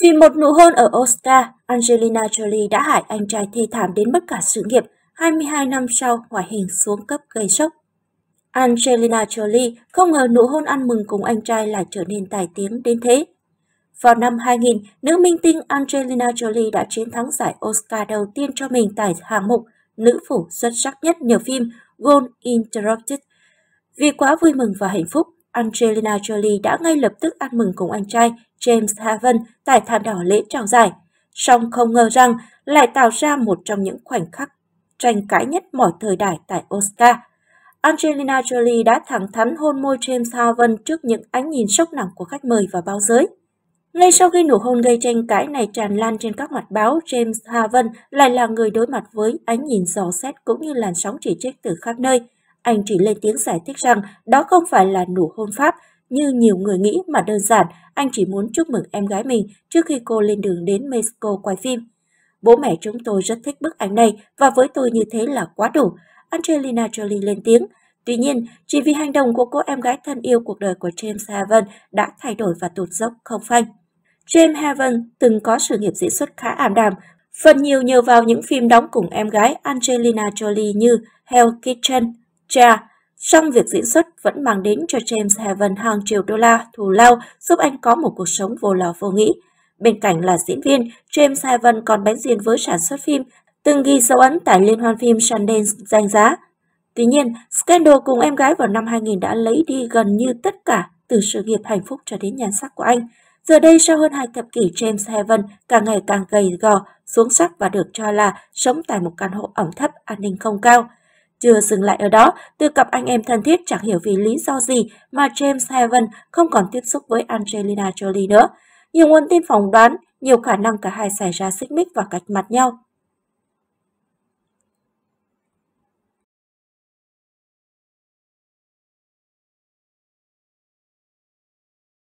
Vì một nụ hôn ở Oscar, Angelina Jolie đã hại anh trai thê thảm đến mất cả sự nghiệp, 22 năm sau ngoại hình xuống cấp gây sốc. Angelina Jolie không ngờ nụ hôn ăn mừng cùng anh trai lại trở nên tài tiếng đến thế. Vào năm 2000, nữ minh tinh Angelina Jolie đã chiến thắng giải Oscar đầu tiên cho mình tại hạng mục Nữ phủ xuất sắc nhất nhờ phim Gold Interrupted. Vì quá vui mừng và hạnh phúc, Angelina Jolie đã ngay lập tức ăn mừng cùng anh trai James Haven tại thảm đỏ lễ trao giải. Song không ngờ rằng lại tạo ra một trong những khoảnh khắc tranh cãi nhất mọi thời đại tại Oscar. Angelina Jolie đã thẳng thắn hôn môi James Haven trước những ánh nhìn sốc nặng của khách mời và báo giới. Ngay sau khi nụ hôn gây tranh cãi này tràn lan trên các mặt báo, James Haven lại là người đối mặt với ánh nhìn dò xét cũng như làn sóng chỉ trích từ khắp nơi – anh chỉ lên tiếng giải thích rằng đó không phải là nụ hôn pháp, như nhiều người nghĩ mà đơn giản, anh chỉ muốn chúc mừng em gái mình trước khi cô lên đường đến Mexico quay phim. Bố mẹ chúng tôi rất thích bức ảnh này và với tôi như thế là quá đủ. Angelina Jolie lên tiếng. Tuy nhiên, chỉ vì hành động của cô em gái thân yêu cuộc đời của James Haven đã thay đổi và tụt dốc không phanh. James Haven từng có sự nghiệp diễn xuất khá ảm đạm, phần nhiều nhờ vào những phim đóng cùng em gái Angelina Jolie như Hell Kitchen, Cha, trong việc diễn xuất vẫn mang đến cho James Heaven hàng triệu đô la thù lao giúp anh có một cuộc sống vô lo vô nghĩ. Bên cạnh là diễn viên, James Heaven còn bén duyên với sản xuất phim, từng ghi dấu ấn tại liên hoan phim Sundance danh giá. Tuy nhiên, scandal cùng em gái vào năm 2000 đã lấy đi gần như tất cả từ sự nghiệp hạnh phúc cho đến nhan sắc của anh. Giờ đây, sau hơn hai thập kỷ, James Heaven càng ngày càng gầy gò, xuống sắc và được cho là sống tại một căn hộ ẩm thấp, an ninh không cao. Chưa dừng lại ở đó, từ cặp anh em thân thiết chẳng hiểu vì lý do gì mà James Heaven không còn tiếp xúc với Angelina Jolie nữa. Nhiều nguồn tin phỏng đoán, nhiều khả năng cả hai xảy ra xích mích và cạch mặt nhau.